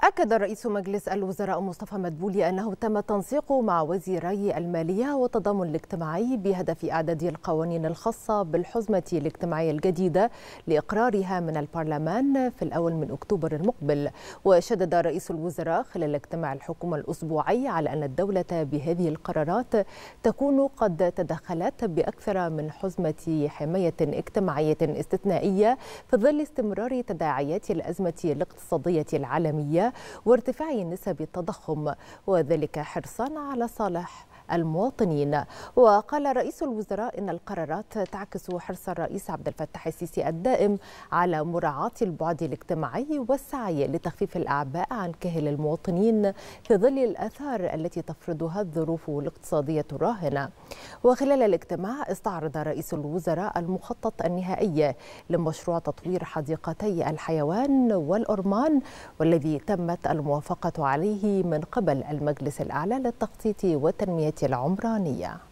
أكد رئيس مجلس الوزراء مصطفى مدبولي أنه تم التنسيق مع وزيري المالية والتضامن الاجتماعي بهدف إعداد القوانين الخاصة بالحزمة الاجتماعية الجديدة لإقرارها من البرلمان في الأول من أكتوبر المقبل وشدد رئيس الوزراء خلال اجتماع الحكومة الأسبوعي على أن الدولة بهذه القرارات تكون قد تدخلت بأكثر من حزمة حماية اجتماعية استثنائية في ظل استمرار تداعيات الأزمة الاقتصادية العالمية وارتفاع نسب التضخم وذلك حرصا على صالح المواطنين وقال رئيس الوزراء ان القرارات تعكس حرص الرئيس عبد الفتاح السيسي الدائم على مراعاه البعد الاجتماعي والسعي لتخفيف الاعباء عن كاهل المواطنين في ظل الاثار التي تفرضها الظروف الاقتصاديه الراهنه وخلال الاجتماع استعرض رئيس الوزراء المخطط النهائي لمشروع تطوير حديقتي الحيوان والأرمان والذي تمت الموافقة عليه من قبل المجلس الأعلى للتخطيط والتنمية العمرانية